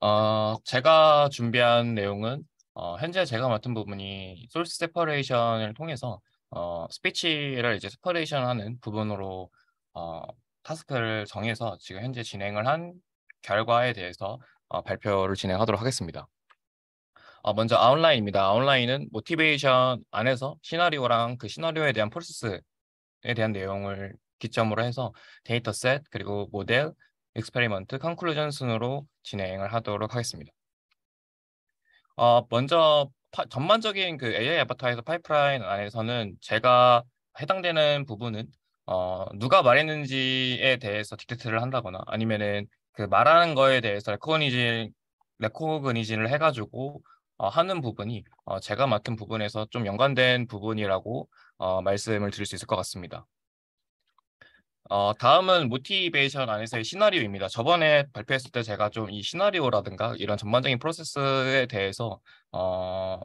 어, 제가 준비한 내용은 어, 현재 제가 맡은 부분이 소스 세퍼레이션을 통해서 어, 스피치를 이제 세퍼레이션하는 부분으로 어, 타스크를 정해서 지금 현재 진행을 한 결과에 대해서 어, 발표를 진행하도록 하겠습니다. 어, 먼저 아웃라인입니다. 아웃라인은 모티베이션 안에서 시나리오랑 그 시나리오에 대한 프로세스에 대한 내용을 기점으로 해서 데이터셋 그리고 모델 익스페리먼트 컨클루전 순으로 진행을 하도록 하겠습니다. 어, 먼저 파, 전반적인 그 AI 아바타에서 파이프라인 안에서는 제가 해당되는 부분은 어, 누가 말했는지에 대해서 디텍트를 한다거나 아니면은 그 말하는 거에 대해서 레코니진 레코그니진을 해가지고 어, 하는 부분이 어, 제가 맡은 부분에서 좀 연관된 부분이라고 어, 말씀을 드릴 수 있을 것 같습니다. 어, 다음은 모티베이션 안에서의 시나리오입니다. 저번에 발표했을 때 제가 좀 이 시나리오라든가 이런 전반적인 프로세스에 대해서 어,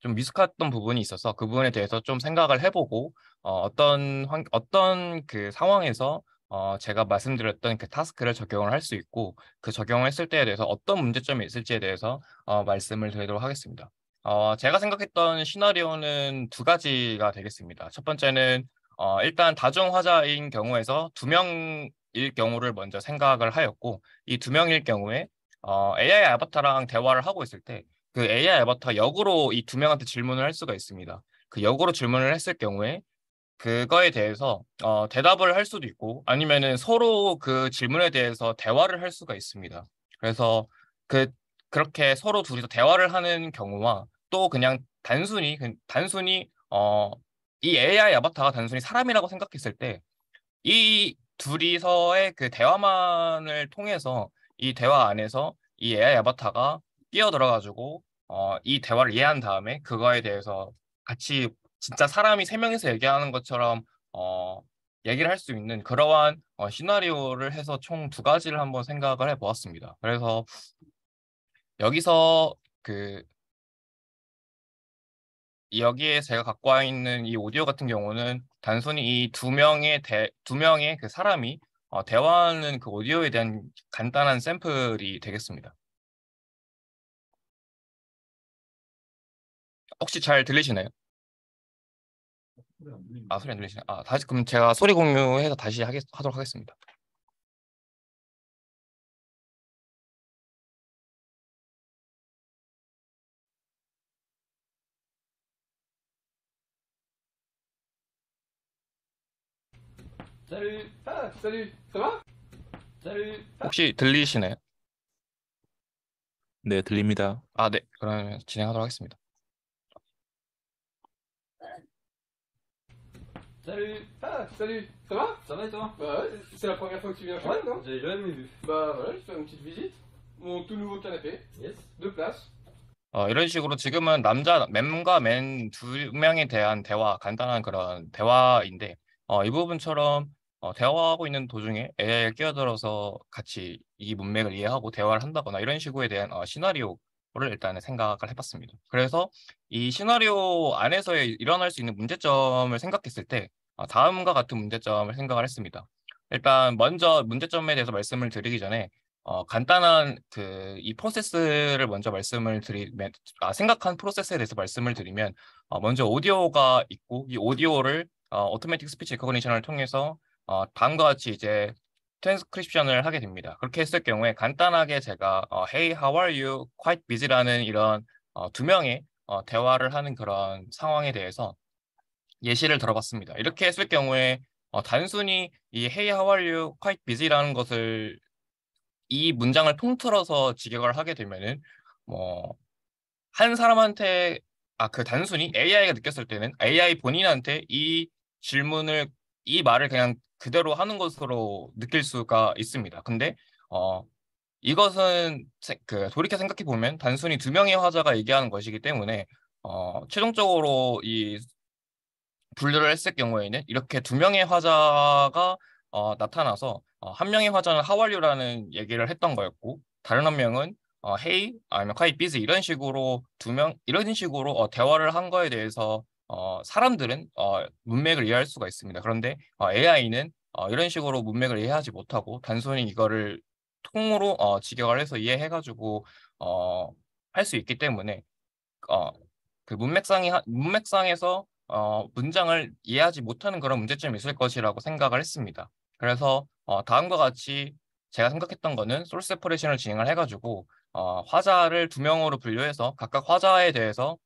좀 미숙했던 부분이 있어서 그 부분에 대해서 좀 생각을 해보고 어, 어떤 환, 어떤 그 상황에서 어, 제가 말씀드렸던 그 타스크를 적용을 할 수 있고 그 적용을 했을 때에 대해서 어떤 문제점이 있을지에 대해서 어, 말씀을 드리도록 하겠습니다. 어, 제가 생각했던 시나리오는 두 가지가 되겠습니다. 첫 번째는 어, 일단 다중화자인 경우에서 두 명일 경우를 먼저 생각을 하였고 이 두 명일 경우에 어, AI 아바타랑 대화를 하고 있을 때 그 AI 아바타 역으로 이 두 명한테 질문을 할 수가 있습니다. 그 역으로 질문을 했을 경우에 그거에 대해서 어, 대답을 할 수도 있고 아니면은 서로 그 질문에 대해서 대화를 할 수가 있습니다. 그래서 그 그렇게 서로 둘이서 대화를 하는 경우와 또 그냥 단순히 그 단순히 어, 이 AI 아바타가 단순히 사람이라고 생각했을 때 이 둘이서의 그 대화만을 통해서 이 대화 안에서 이 AI 아바타가 끼어들어가지고 어, 이 대화를 이해한 다음에 그거에 대해서 같이 진짜 사람이 세 명이서 얘기하는 것처럼 어, 얘기를 할 수 있는 그러한 어, 시나리오를 해서 총 두 가지를 한번 생각을 해보았습니다. 그래서 여기서 그 여기에 제가 갖고 있는 이 오디오 같은 경우는 단순히 이 두 명의 대, 두 명의 그 사람이 어, 대화하는 그 오디오에 대한 간단한 샘플이 되겠습니다. 혹시 잘 들리시나요? 아 소리 안 아, 들리시나요? 아 다시 그럼 제가 소리 공유해서 다시 하겠, 하도록 하겠습니다. 혹시 들리시나요? 네, 들립니다. 아, 네. 그러면 진행하도록 하겠습니다. Salut, ah, salut, ça va Ça va et toi Bah ouais, c'est la première fois que tu viens chez moi, non J'ai jamais vu. Bah voilà, je fais une petite visite. Mon tout nouveau canapé, yes. deux places. 어, 이런 식으로 지금은 남자 맨과 맨 두 명에 대한 대화, 간단한 그런 대화인데 어, 이 부분처럼 어, 대화하고 있는 도중에 AI가 끼어들어서 같이 이 문맥을 이해하고 대화를 한다거나 이런 식으에 로 대한 어, 시나리오를 일단은 생각을 해봤습니다. 그래서 이 시나리오 안에서 일어날 수 있는 문제점을 생각했을 때 어, 다음과 같은 문제점을 생각을 했습니다. 일단 먼저 문제점에 대해서 말씀을 드리기 전에 어, 간단한 그 이 프로세스를 먼저 말씀을 드리면 아, 생각한 프로세스에 대해서 말씀을 드리면 어, 먼저 오디오가 있고 이 오디오를 어, 오토매틱 스피치 리커그니션을 통해서 어, 다음과 같이 이제 트랜스크립션을 하게 됩니다. 그렇게 했을 경우에 간단하게 제가 어, Hey, how are you? Quite busy라는 이런 어, 두 명의 어, 대화를 하는 그런 상황에 대해서 예시를 들어봤습니다. 이렇게 했을 경우에 어, 단순히 이 Hey, how are you? Quite busy라는 것을 이 문장을 통틀어서 직역을 하게 되면은 뭐 한 사람한테 아 그 단순히 AI가 느꼈을 때는 AI 본인한테 이 질문을 이 말을 그냥 그대로 하는 것으로 느낄 수가 있습니다. 근데 어, 이것은 그 돌이켜 생각해 보면 단순히 두 명의 화자가 얘기하는 것이기 때문에 어, 최종적으로 이 분류를 했을 경우에는 이렇게 두 명의 화자가 어, 나타나서 어, 한 명의 화자는 하완류라는 얘기를 했던 거였고 다른 한 명은 어, 헤이 아니면 카이 비즈 이런 식으로 두 명 이런 식으로 어, 대화를 한 거에 대해서 어, 사람들은 어, 문맥을 이해할 수가 있습니다. 그런데 어, AI는 어, 이런 식으로 문맥을 이해하지 못하고 단순히 이거를 통으로 어, 직역을 해서 이해해가지고 어, 할 수 있기 때문에 어, 그 문맥상이 문맥상에서 어, 문장을 이해하지 못하는 그런 문제점이 있을 것이라고 생각을 했습니다. 그래서 어, 다음과 같이 제가 생각했던 거는 소스 세퍼레이션을 진행을 해가지고 어, 화자를 두 명으로 분류해서 각각 화자에 대해서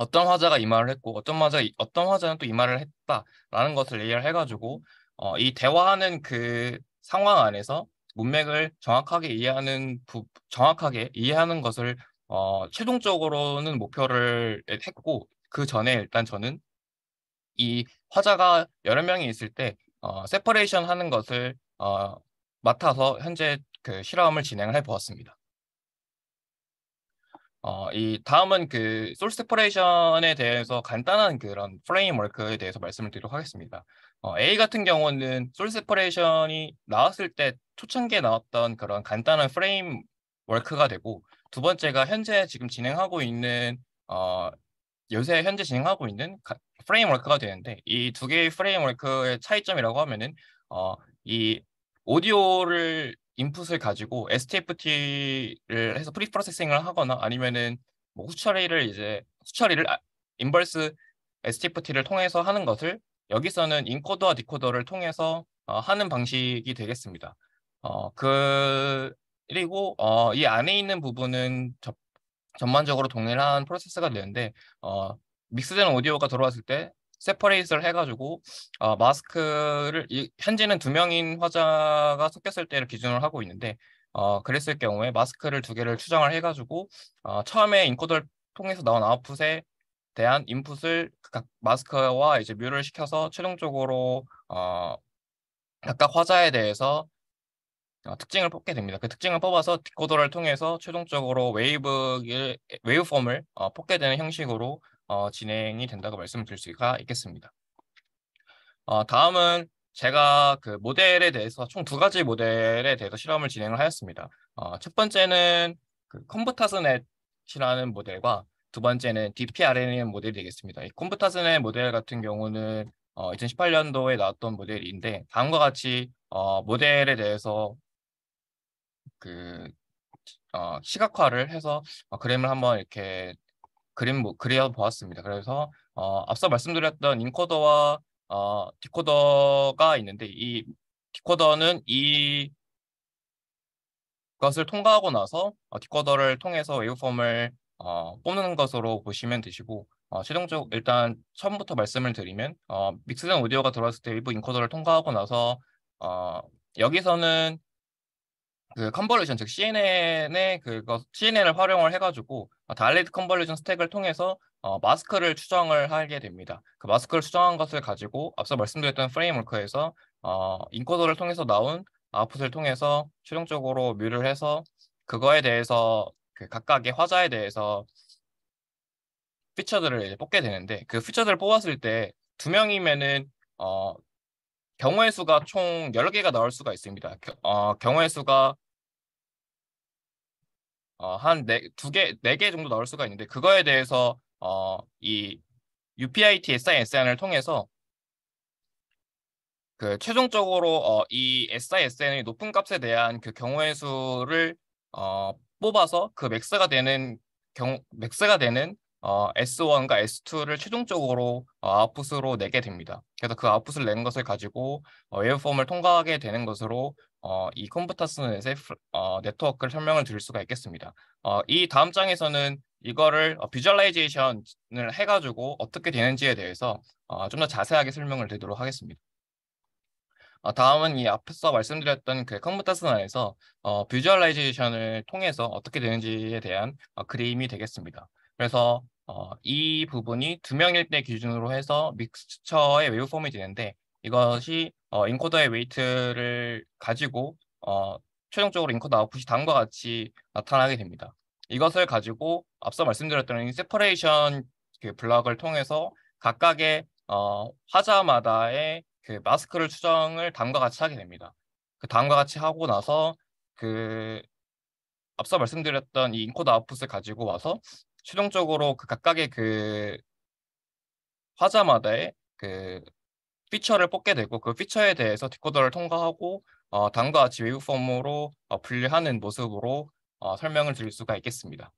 어떤 화자가 이 말을 했고 어떤 화자 어떤 화자는 또 이 말을 했다라는 것을 예이를 해가지고 어, 이 대화하는 그 상황 안에서 문맥을 정확하게 이해하는 부, 정확하게 이해하는 것을 어, 최종적으로는 목표를 했고 그 전에 일단 저는 이 화자가 여러 명이 있을 때 어, 세퍼레이션 하는 것을 어, 맡아서 현재 그 실험을 진행을 해 보았습니다. 어, 이 다음은 그 소스 세퍼레이션에 대해서 간단한 그런 프레임워크에 대해서 말씀을 드리도록 하겠습니다. 어, A 같은 경우는 소스 세퍼레이션이 나왔을 때 초창기에 나왔던 그런 간단한 프레임워크가 되고 두 번째가 현재 지금 진행하고 있는 어, 요새 현재 진행하고 있는 프레임워크가 되는데 이 두 개의 프레임워크의 차이점이라고 하면은 어, 이 오디오를 인풋을 가지고 STFT를 해서 프리 프로세싱을 하거나 아니면은 뭐 후처리를 이제 후처리를 아, 인버스 STFT를 통해서 하는 것을 여기서는 인코더와 디코더를 통해서 어, 하는 방식이 되겠습니다. 어, 그, 그리고 어, 이 안에 있는 부분은 저, 전반적으로 동일한 프로세스가 되는데 어, 믹스된 오디오가 들어왔을 때 세퍼레이스를 해가지고 어, 마스크를 이, 현재는 두 명인 화자가 섞였을 때를 기준으로 하고 있는데 어, 그랬을 경우에 마스크를 두 개를 추정을 해가지고 어, 처음에 인코더를 통해서 나온 아웃풋에 대한 인풋을 그 각 마스크와 이제 뮤를 시켜서 최종적으로 어, 각각 화자에 대해서 어, 특징을 뽑게 됩니다. 그 특징을 뽑아서 디코더를 통해서 최종적으로 웨이브 웨이브폼을 어, 뽑게 되는 형식으로 어, 진행이 된다고 말씀드릴 수가 있겠습니다. 어, 다음은 제가 그 모델에 대해서 총 두 가지 모델에 대해서 실험을 진행을 하였습니다. 어, 첫 번째는 그 컴퓨타스넷이라는 모델과 두 번째는 DPRNN 모델이 되겠습니다. 이 컴퓨타스넷 모델 같은 경우는 어, 2018년도에 나왔던 모델인데 다음과 같이 어, 모델에 대해서 그 어, 시각화를 해서 어, 그램을 한번 이렇게 그림 뭐 그려 보았습니다. 그래서 어, 앞서 말씀드렸던 인코더와 어, 디코더가 있는데 이 디코더는 이 것을 통과하고 나서 어, 디코더를 통해서 웨이브폼을 어, 뽑는 것으로 보시면 되시고 어, 최종적 일단 처음부터 말씀을 드리면 어, 믹스된 오디오가 들어왔을 때 일부 인코더를 통과하고 나서 어, 여기서는 그 컨버레이션 즉 CNN의 그거 CNN을 활용을 해가지고 다일레 어, 컨버레이션 스택을 통해서 어, 마스크를 추정을 하게 됩니다. 그 마스크를 추정한 것을 가지고 앞서 말씀드렸던 프레임워크에서 어, 인코더를 통해서 나온 아웃풋을 통해서 최종적으로 뮤를 해서 그거에 대해서 그 각각의 화자에 대해서 피처들을 이제 뽑게 되는데 그 피처들을 뽑았을 때 두 명이면은 어, 경우의 수가 총 10개가 나올 수가 있습니다. 어, 경우의 수가 어, 한두 네, 개, 네 개 정도 나올 수가 있는데 그거에 대해서 어, 이 UPIT SISN을 통해서 그 최종적으로 어, 이 SISN의 높은 값에 대한 그 경우의 수를 어, 뽑아서 그 맥스가 되는 경 맥스가 되는 어, S1과 S2를 최종적으로 어, 아웃풋으로 내게 됩니다. 그래서 그 아웃풋을 낸 것을 가지고 어, 웨어폼을 통과하게 되는 것으로 어, 이 컴퓨터스넷의 어, 네트워크를 설명을 드릴 수가 있겠습니다. 어, 이 다음 장에서는 이거를 어, 비주얼라이제이션을 해가지고 어떻게 되는지에 대해서 어, 좀 더 자세하게 설명을 드리도록 하겠습니다. 어, 다음은 이 앞서 에 말씀드렸던 그컴퓨터스안에서 어, 비주얼라이제이션을 통해서 어떻게 되는지에 대한 어, 그림이 되겠습니다. 그래서 어, 이 부분이 두 명일 때 기준으로 해서 믹스처의 웨이브폼이 되는데 이것이 어, 인코더의 웨이트를 가지고 어, 최종적으로 인코더 아웃풋이 다음과 같이 나타나게 됩니다. 이것을 가지고 앞서 말씀드렸던 세퍼레이션 그 블락을 통해서 각각의 어, 화자마다의 그 마스크를 추정을 다음과 같이 하게 됩니다. 그 다음과 같이 하고 나서 그 앞서 말씀드렸던 이 인코더 아웃풋을 가지고 와서 최종적으로 그 각각의 그 화자마다의 그 피처를 뽑게 되고 그 피처에 대해서 디코더를 통과하고 어, 다음과 같이 웨이브 폼으로 어, 분리하는 모습으로 어, 설명을 드릴 수가 있겠습니다.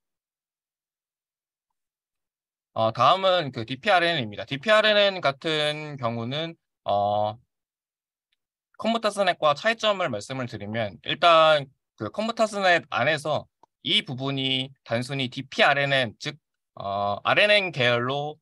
어, 다음은 그 DPRN입니다. DPRN 같은 경우는 어, 컴퓨터 스넷과 차이점을 말씀을 드리면 일단 그 컴퓨터 스넷 안에서 이 부분이 단순히 DPRNN 즉 어, RNN 계열로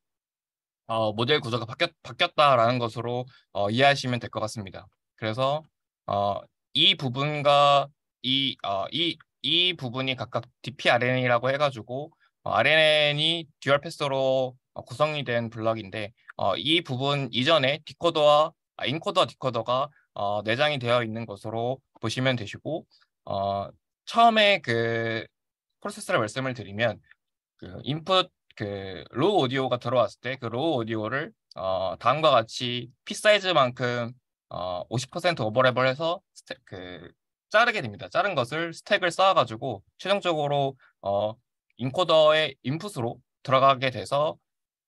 어, 모델 구조가 바뀌었, 바뀌었다라는 것으로 어, 이해하시면 될 것 같습니다. 그래서 어, 이 부분과 이, 어, 이, 이 부분이 각각 DPRN이라고 해가지고 어, RNN이 듀얼 패스로 어, 구성이 된 블럭인데 어, 이 부분 이전에 디코더와 아, 인코더 와 디코더가 어, 내장이 되어 있는 것으로 보시면 되시고 어, 처음에 그 프로세스를 말씀을 드리면 그 인풋 그로 오디오가 들어왔을 때 그로 오디오를 어 다음과 같이 피 사이즈만큼 어 50% 오버랩을해서 스택 그 자르게 됩니다. 자른 것을 스택을 쌓아가지고 최종적으로 어 인코더의 인풋으로 들어가게 돼서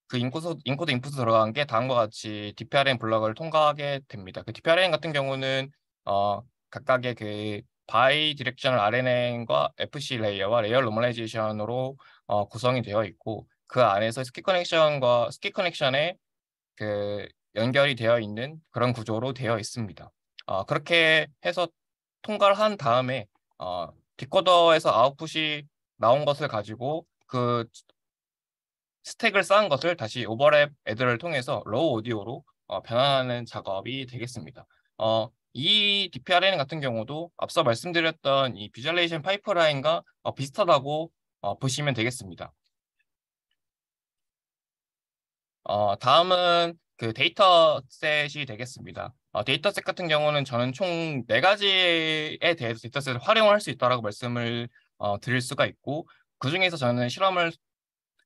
그 인코드, 인코드 인풋 으로 들어간 게 다음과 같이 DPRN 블럭을 통과하게 됩니다. 그 DPRN 같은 경우는 어 각각의 그 바이 디렉션널 RNN과 FC 레이어와 레이어 노멀라이제이션으로 어, 구성이 되어 있고 그 안에서 스키 커넥션과 스키 커넥션에 그 연결이 되어 있는 그런 구조로 되어 있습니다. 어, 그렇게 해서 통과를 한 다음에 어, 디코더에서 아웃풋이 나온 것을 가지고 그 스택을 쌓은 것을 다시 오버랩 애들을 통해서 로우 오디오로 어, 변환하는 작업이 되겠습니다. 어, 이 DPRN 같은 경우도 앞서 말씀드렸던 이 비주얼레이션 파이프라인과 어, 비슷하다고 어, 보시면 되겠습니다. 어, 다음은 그 데이터셋이 되겠습니다. 어, 데이터셋 같은 경우는 저는 총 네가지에 대해서 데이터셋을 활용할 수 있다고 말씀을 어, 드릴 수가 있고 그중에서 저는 실험을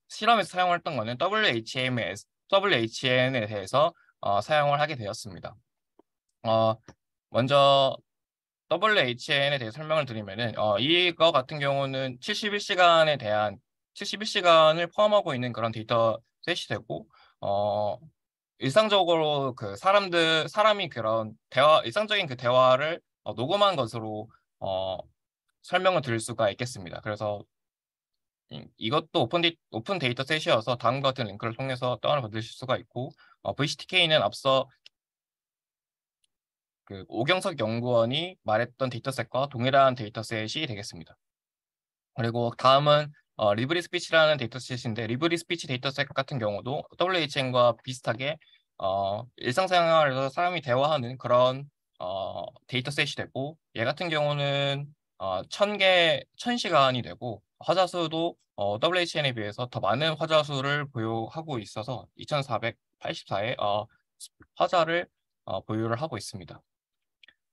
실험에서 사용했던 거는 WHMS, WHN에 대해서 어, 사용을 하게 되었습니다. 어, 먼저 WHN에 대해 설명을 드리면은 어, 이거 같은 경우는 71시간에 대한 71시간을 포함하고 있는 그런 데이터셋이 되고 어, 일상적으로 그 사람들 사람이 그런 대화 일상적인 그 대화를 어, 녹음한 것으로 어, 설명을 드릴 수가 있겠습니다. 그래서 이것도 오픈, 데이, 오픈 데이터 셋이어서 다음과 같은 링크를 통해서 다운을 받으실 수가 있고 어, VCTK는 앞서 그 오경석 연구원이 말했던 데이터셋과 동일한 데이터셋이 되겠습니다. 그리고 다음은 어, 리브리 스피치라는 데이터셋인데 리브리 스피치 데이터셋 같은 경우도 WHN과 비슷하게 어, 일상생활에서 사람이 대화하는 그런 어, 데이터셋이 되고 얘 같은 경우는 어, 1000개, 1000시간이 되고 화자 수도 어, WHN에 비해서 더 많은 화자 수를 보유하고 있어서 2484의 어, 화자를 어, 보유를 하고 있습니다.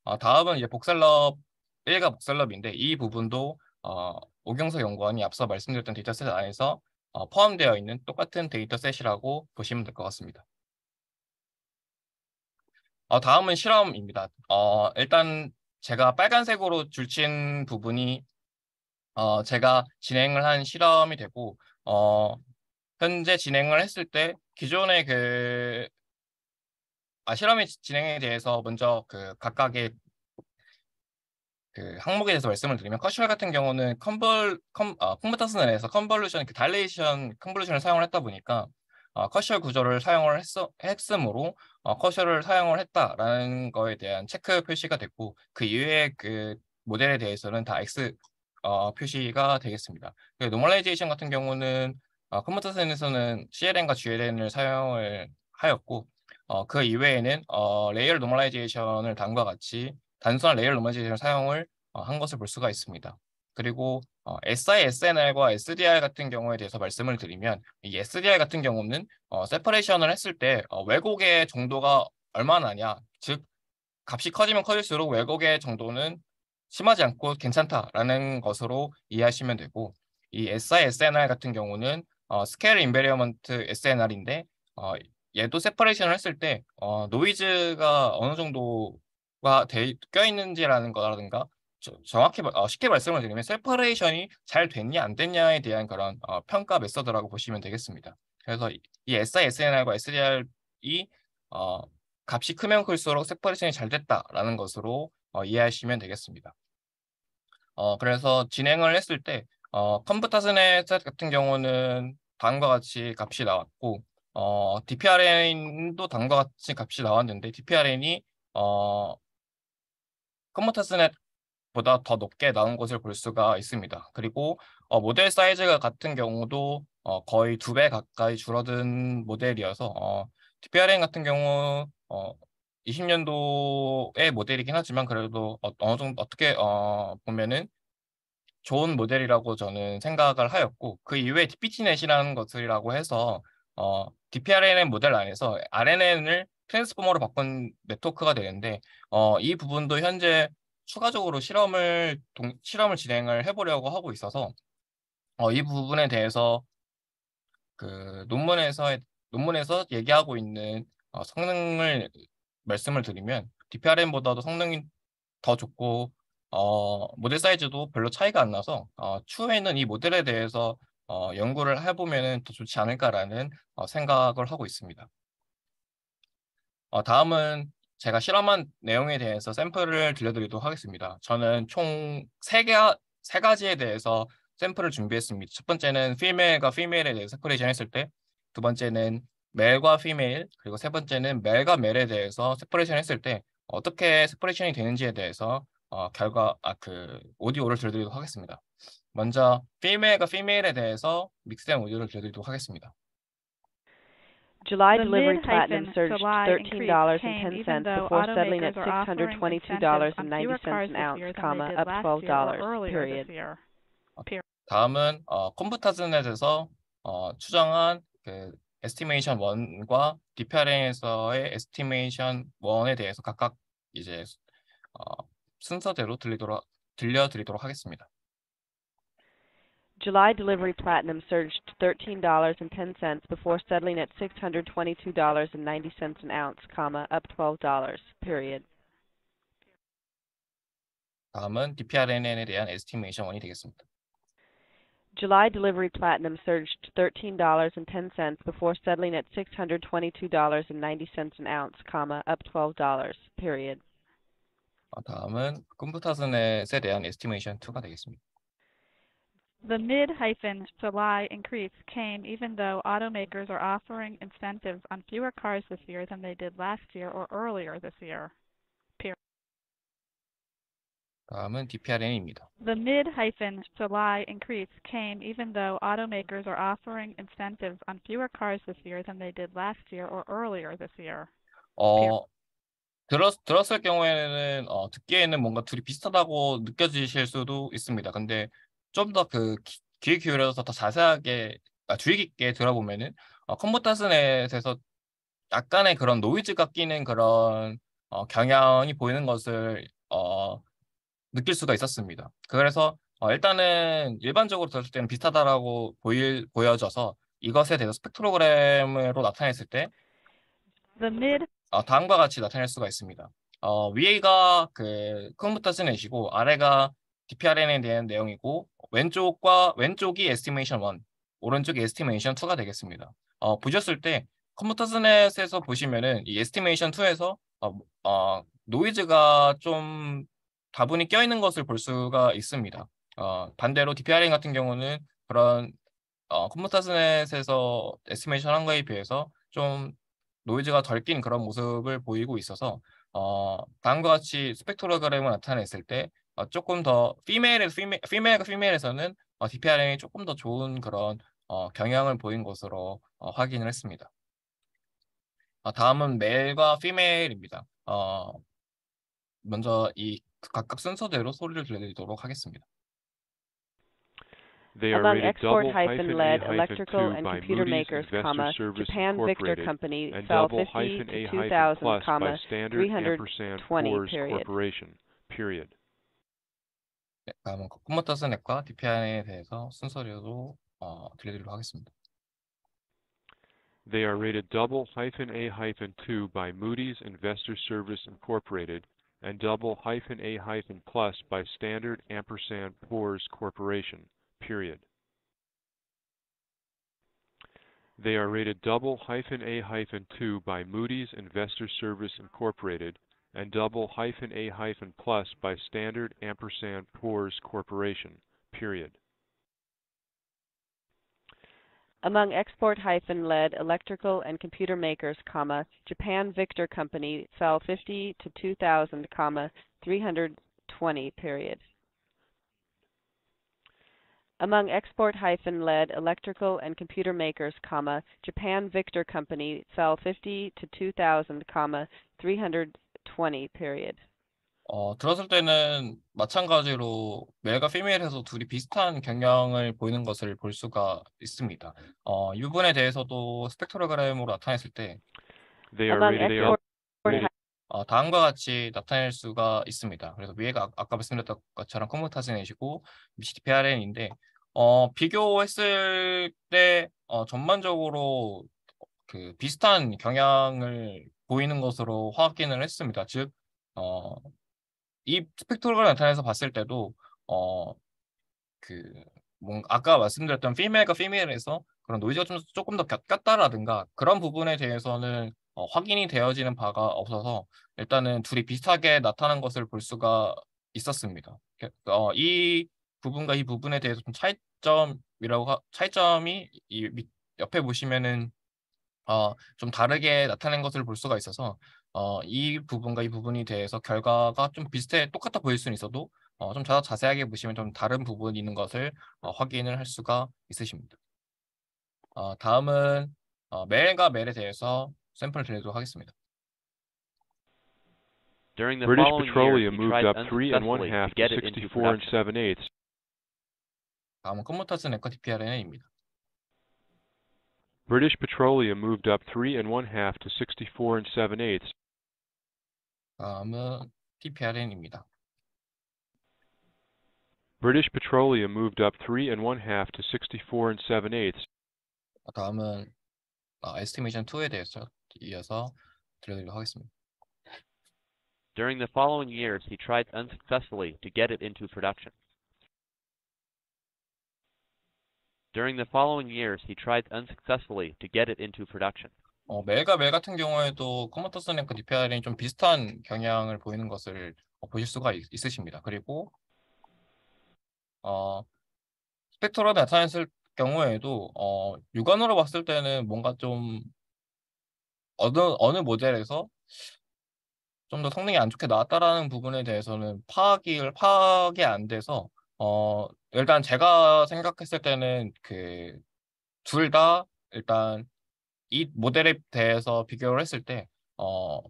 어, 다음은 이제 복셀럽 1과 복셀럽인데 이 부분도 어, 오경석 연구원이 앞서 말씀드렸던 데이터셋 안에서 어, 포함되어 있는 똑같은 데이터셋이라고 보시면 될 것 같습니다. 어, 다음은 실험입니다. 어, 일단 제가 빨간색으로 줄친 부분이 어, 제가 진행을 한 실험이 되고 어, 현재 진행을 했을 때 기존의 그 아, 실험의 진행에 대해서 먼저 그 각각의 그 항목에 대해서 말씀을 드리면 커시얼 같은 경우는 컨벌 컴 아, 컴부터스 내에서 컨벌루션 그 달레이션 컨볼루션을 사용을 했다 보니까 어, 아, 커시얼 구조를 사용을 했어, 했으므로 어, 커시얼을 사용을 했다라는 거에 대한 체크 표시가 됐고 그 이외의 그 모델에 대해서는 다 X 어, 표시가 되겠습니다. 그 노멀라이제이션 같은 경우는 어, 컴퓨터 센에서는 CLN과 GLN을 사용을 하였고 어, 그 이외에는 어, 레이어 노멀라이제이션을 다음과 같이 단순한 레이어 노멀라이제이션 사용을 어, 한 것을 볼 수가 있습니다. 그리고 어, SI, SNR과 SDR 같은 경우에 대해서 말씀을 드리면 이 SDR 같은 경우는 어, 세퍼레이션을 했을 때 어, 왜곡의 정도가 얼마나냐 즉 값이 커지면 커질수록 왜곡의 정도는 심하지 않고 괜찮다라는 것으로 이해하시면 되고 이 SI, SNR 같은 경우는 어, 스케일 인베리어먼트 SNR인데 어, 얘도 세퍼레이션을 했을 때 어, 노이즈가 어느 정도가 되, 껴있는지라는 거라든가 저, 정확히 어, 쉽게 말씀을 드리면 세퍼레이션이 잘 됐냐 안 됐냐에 대한 그런 어, 평가 메서드라고 보시면 되겠습니다. 그래서 이, 이 SI, SNR과 SDR이 어, 값이 크면 클수록 세퍼레이션이 잘 됐다라는 것으로 어, 이해하시면 되겠습니다. 어, 그래서 진행을 했을 때 어, 컴퓨터스넷 같은 경우는 다음과 같이 값이 나왔고 어, DPRN도 다음과 같이 값이 나왔는데 DPRN이 어, 컴퓨터스넷보다 더 높게 나온 것을 볼 수가 있습니다. 그리고 어, 모델 사이즈가 같은 경우도 어, 거의 두 배 가까이 줄어든 모델이어서 어, DPRN 같은 경우 어, 20년도의 모델이긴 하지만 그래도 어, 어느 정도 어떻게 어, 보면은 좋은 모델이라고 저는 생각을 하였고 그 이후에 DPT넷이라는 것이라고 해서 어, DPRNN 모델 안에서 RNN을 트랜스포머로 바꾼 네트워크가 되는데 어, 이 부분도 현재 추가적으로 실험을 동, 실험을 진행을 해보려고 하고 있어서 어, 이 부분에 대해서 그 논문에서 논문에서 얘기하고 있는 어, 성능을 말씀을 드리면 DPRM보다도 성능이 더 좋고 어, 모델 사이즈도 별로 차이가 안 나서 어, 추후에는 이 모델에 대해서 어, 연구를 해보면 더 좋지 않을까라는 어, 생각을 하고 있습니다. 어, 다음은 제가 실험한 내용에 대해서 샘플을 들려드리도록 하겠습니다. 저는 총 3개, 3가지에 대해서 샘플을 준비했습니다. 첫 번째는 female과 female에 대해서 세퍼레이션 했을 때, 두 번째는 male과 female, 그리고 세 번째는 male과 male에 대해서 세퍼레이션 했을 때 어떻게 세퍼레이션이 되는지에 대해서 어, 결과, 아, 그 오디오를 들려드리도록 하겠습니다. 먼저 female과 female에 대해서 믹스된 오디오를 들려드리도록 하겠습니다. July d e l i v e r e platinum surged $13.10 before settling at $622.90 an ounce, comma, up $12, period. 어, 다음은 어, 컴퓨터즌에 대해서 어, 추정한 그 에스티메이션 1과 디페렌에서의 에스티메이션 1에 대해서 각각 이제 어, 순서대로 들리도록, 들려드리도록 하겠습니다. July delivery platinum surged $13.10 before settling at $622.90 an ounce, comma, up $12, period. 다음은 DPRNN에 대한 estimation 원이 되겠습니다. July delivery platinum surged $13.10 before settling at $622.90 an ounce, comma, up $12, period. 다음은 컴퓨터슨에 대한 estimation 2가 되겠습니다. The mid-July increase came even though automakers are offering incentives on fewer cars this year than they did last year or earlier this year. The mid-July increase came even though automakers are offering incentives on fewer cars this year than they did last year or earlier this year. 어, 들었, 들었을 경우에는 어, 듣기에는 뭔가 둘이 비슷하다고 느껴지실 수도 있습니다. 근데 좀더그귀 기울여서 더 자세하게 아, 주의 깊게 들어보면은 어, 컴보타스넷에서 약간의 그런 노이즈가 끼는 그런 어, 경향이 보이는 것을 어, 느낄 수가 있었습니다. 그래서 어, 일단은 일반적으로 들었을 때는 비슷하다라고 보일, 보여져서 이것에 대해서 스펙트로그램으로 나타냈을 때 어, 다음과 같이 나타낼 수가 있습니다. 어, 위에가 그 컴퓨터 스넷이고 아래가 DPRN에 대한 내용이고 왼쪽과 왼쪽이 에스티메이션 1, 오른쪽이 에스티메이션 2가 되겠습니다. 어, 보셨을 때 컴퓨터스넷에서 보시면은 이 에스티메이션 2에서 어, 뭐, 어, 노이즈가 좀 다분히 껴있는 것을 볼 수가 있습니다. 어, 반대로 DPRN 같은 경우는 그런 어, 컴퓨터스넷에서 에스티메이션 한 거에 비해서 좀 노이즈가 덜 낀 그런 모습을 보이고 있어서 어, 다음과 같이 스펙트로그램을 나타냈을 때 어, 조금 더 피메일에 피메 피메일과 피메일에서는 어, DPRM이 조금 더 좋은 그런 어, 경향을 보인 것으로 어, 확인을 했습니다. 어, 다음은 메일과 피메일입니다. 어, 먼저 이 각각 순서대로 소리를 들려드리도록 하겠습니다. They are Among export-led electrical and computer makers, comma, Japan Victor Company fell 50 to 2,000, comma, 320, period. period. DPI에 대해서 순서대로 어, 들려드리도록 하겠습니다. They are rated double hyphen A hyphen 2 by Moody's Investor Service Incorporated and double hyphen A hyphen plus by Standard Ampersand Poor's Corporation, period. They are rated double hyphen A hyphen 2 by Moody's Investor Service Incorporated and double hyphen A hyphen plus by Standard Ampersand Poor's Corporation, period. Among export hyphen led electrical and computer makers, comma, Japan Victor Company fell 50 to 2,000, comma, 320, period. Among export hyphen led electrical and computer makers, comma, Japan Victor Company fell 50 to 2,000, comma, 300 20 period. 어, 들었을 때는 마찬가지로 메일과 피메일에서 둘이 비슷한 경향을 보이는 것을 볼 수가 있습니다. 어, 유분에 대해서도 스펙트로그램으로 나타냈을 때 They are among r t e e s c r e 어, 다음과 같이 나타낼 수가 있습니다. 그래서 위에가 아, 까 말씀드렸던 것처럼 커뮤타진이시고 p r n 인데 어, 비교했을 때 어, 전반적으로 그 비슷한 경향을 보이는 것으로 확인을 했습니다. 즉, 어, 이 스펙트럼을 나타내서 봤을 때도 어, 그 뭔가 아까 말씀드렸던 피메일과 피메일에서 그런 노이즈가 좀 조금 더 꼈다라든가 그런 부분에 대해서는 어, 확인이 되어지는 바가 없어서 일단은 둘이 비슷하게 나타난 것을 볼 수가 있었습니다. 어, 이 부분과 이 부분에 대해서 좀 차이점이라고 하, 차이점이 이 밑, 옆에 보시면은 어, 좀 다르게 나타낸 것을 볼 수가 있어서 어, 이 부분과 이부분에 대해서 결과가 좀 비슷해 똑같아 보일 수는 있어도 어, 좀 자, 세하게 보시면 좀 다른 부분이 있는 것을 어, 확인을 할 수가 있으십니다. 어, 다음은 어, 메일과 메일에 대해서 샘플을 드리도록 하겠습니다. During the British Petroleum moved up 3 and 1 half to 64 and 7 eighths. 다음은 컴퓨터스 네커 DPRN입니다. British Petroleum moved up three and one half to 64 and seven eighths. 다음은 TPRN입니다. British Petroleum moved up three and one half to 64 and seven eighths. 다음은 2에 대해서 이어서 들려드리도록 하겠습니다. During the following years, he tried unsuccessfully to get it into production. During the following years, he tried unsuccessfully to get it into production. 어, 멜과 멜 같은 경우에도 커먼터 스앤크 디페아린이 좀 비슷한 경향을 보이는 것을 어, 보실 수가 있, 있으십니다. 그리고 어, 스펙트로 나타냈을 경우에도 어, 육안으로 봤을 때는 뭔가 좀 어느 어느 모델에서 좀 더 성능이 안 좋게 나왔다라는 부분에 대해서는 파악이 파악이 안 돼서 어, 일단 제가 생각했을 때는 그 둘 다 일단 이 모델에 대해서 비교를 했을 때 어,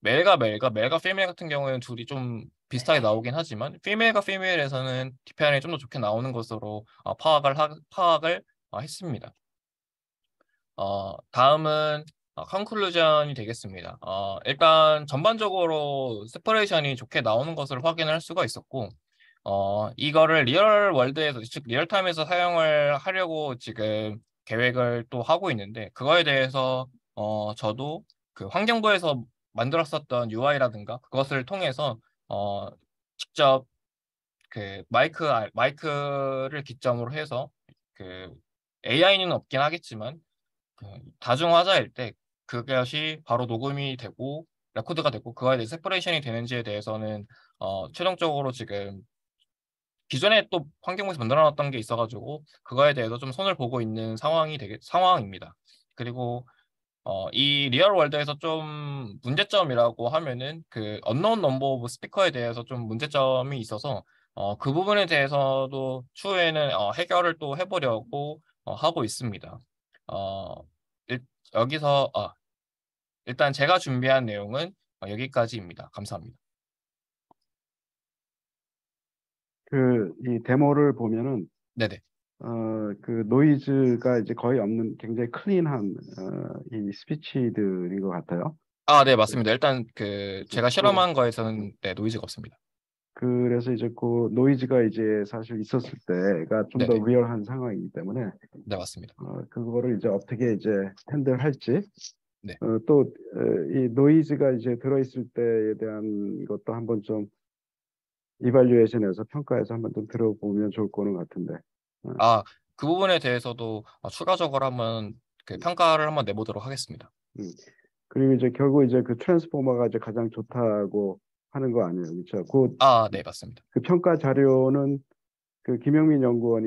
멜과 멜과 멜과 피멜 같은 경우에는 둘이 좀 비슷하게 네. 나오긴 하지만 피멜과 피멜에서는 디펜이 좀 더 좋게 나오는 것으로 어, 파악을 하, 파악을 어, 했습니다. 어, 다음은 어, 컨클루전이 되겠습니다. 어, 일단 전반적으로 세퍼레이션이 좋게 나오는 것을 확인할 수가 있었고 어, 이거를 리얼 월드에서, 즉, 리얼타임에서 사용을 하려고 지금 계획을 또 하고 있는데, 그거에 대해서, 어, 저도 그 환경부에서 만들었었던 UI라든가 그것을 통해서, 어, 직접 그 마이크, 아, 마이크를 기점으로 해서 그 AI는 없긴 하겠지만, 그 다중화자일 때 그것이 바로 녹음이 되고, 레코드가 되고, 그거에 대해 세퍼레이션이 되는지에 대해서는 어, 최종적으로 지금 기존에 또 환경부에서 만들어놨던 게 있어가지고 그거에 대해서 좀 손을 보고 있는 상황이 되게 상황입니다. 그리고 어, 이 리얼 월드에서 좀 문제점이라고 하면은 그 언노운 넘버 오브 스피커에 대해서 좀 문제점이 있어서 어, 그 부분에 대해서도 추후에는 어, 해결을 또 해보려고 어, 하고 있습니다. 어, 일, 여기서 아, 일단 제가 준비한 내용은 어, 여기까지입니다. 감사합니다. 그이 데모를 보면은 네네. 어 그 노이즈가 이제 거의 없는 굉장히 클린한 어, 이 스피치들인 것 같아요. 아, 네, 맞습니다. 네. 일단 그 제가 네. 실험한 거에서는 네, 노이즈가 없습니다. 그래서 이제 그 노이즈가 이제 사실 있었을 때가 좀더 리얼한 상황이기 때문에 네, 맞습니다. 어, 그거를 이제 어떻게 이제 핸들 할지 네. 어, 또이 어, 노이즈가 이제 들어 있을 때에 대한 것도 한번 좀 이발류에이션에서 평가해서 한번 좀 들어보면 좋을 거는 같은데. 어. 아, 그 부분에 대해서도 아, 추가적으로 한번 그 평가를 한번 내보도록 하겠습니다. 음. 그리고 이제 결국 이제 그 트랜스포머가 이제 가장 좋다고 하는 거 아니에요, 그렇죠? 그, 아, 네, 맞습니다. 그 평가 자료는 그 김영민 연구원이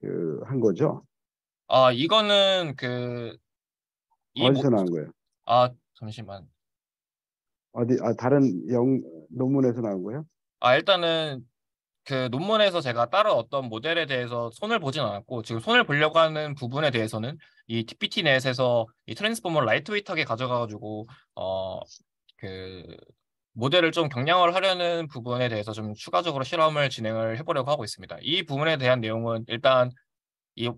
그 한 거죠? 아, 이거는 그 어디서 나온 거예요? 아, 잠시만. 어디 아 다른 영 논문에서 나온 거예요? 아 일단은 그 논문에서 제가 따로 어떤 모델에 대해서 손을 보진 않았고 지금 손을 보려고 하는 부분에 대해서는 이 TPT 넷에서 이트랜스포머 라이트웨이트하게 가져가가지고 어 그 모델을 좀 경량화를 하려는 부분에 대해서 좀 추가적으로 실험을 진행을 해보려고 하고 있습니다. 이 부분에 대한 내용은 일단 이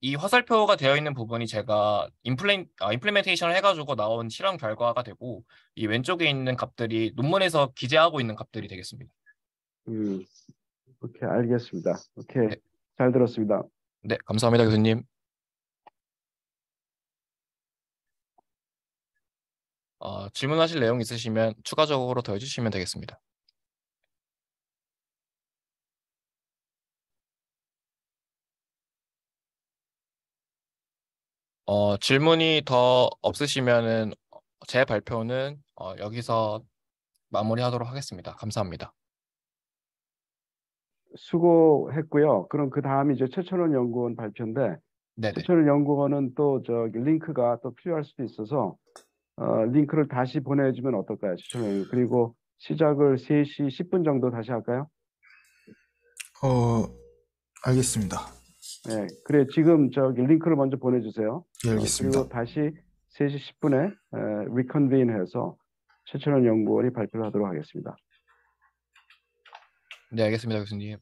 이 화살표가 되어 있는 부분이 제가 인플레, 아, 인플레멘테이션을 해가지고 나온 실험 결과가 되고 이 왼쪽에 있는 값들이 논문에서 기재하고 있는 값들이 되겠습니다. 음, 오케이 알겠습니다. 오케이 네. 잘 들었습니다. 네 감사합니다 교수님. 어, 질문하실 내용 있으시면 추가적으로 더 해주시면 되겠습니다. 어, 질문이 더 없으시면은 제 발표는 어, 여기서 마무리하도록 하겠습니다. 감사합니다. 수고했고요. 그럼 그 다음이 이제 최철원 연구원 발표인데 네네. 최철원 연구원은 또 저기 링크가 또 필요할 수도 있어서 어, 링크를 다시 보내주면 어떨까요? 최철원 그리고 시작을 3시 10분 정도 다시 할까요? 어 알겠습니다. 네, 그래 지금 저기 링크를 먼저 보내주세요. 네, 알겠습니다. 그리고 다시 3시 10분에 리컨빈해서 최철원 연구원이 발표를 하도록 하겠습니다. 네, 알겠습니다, 교수님.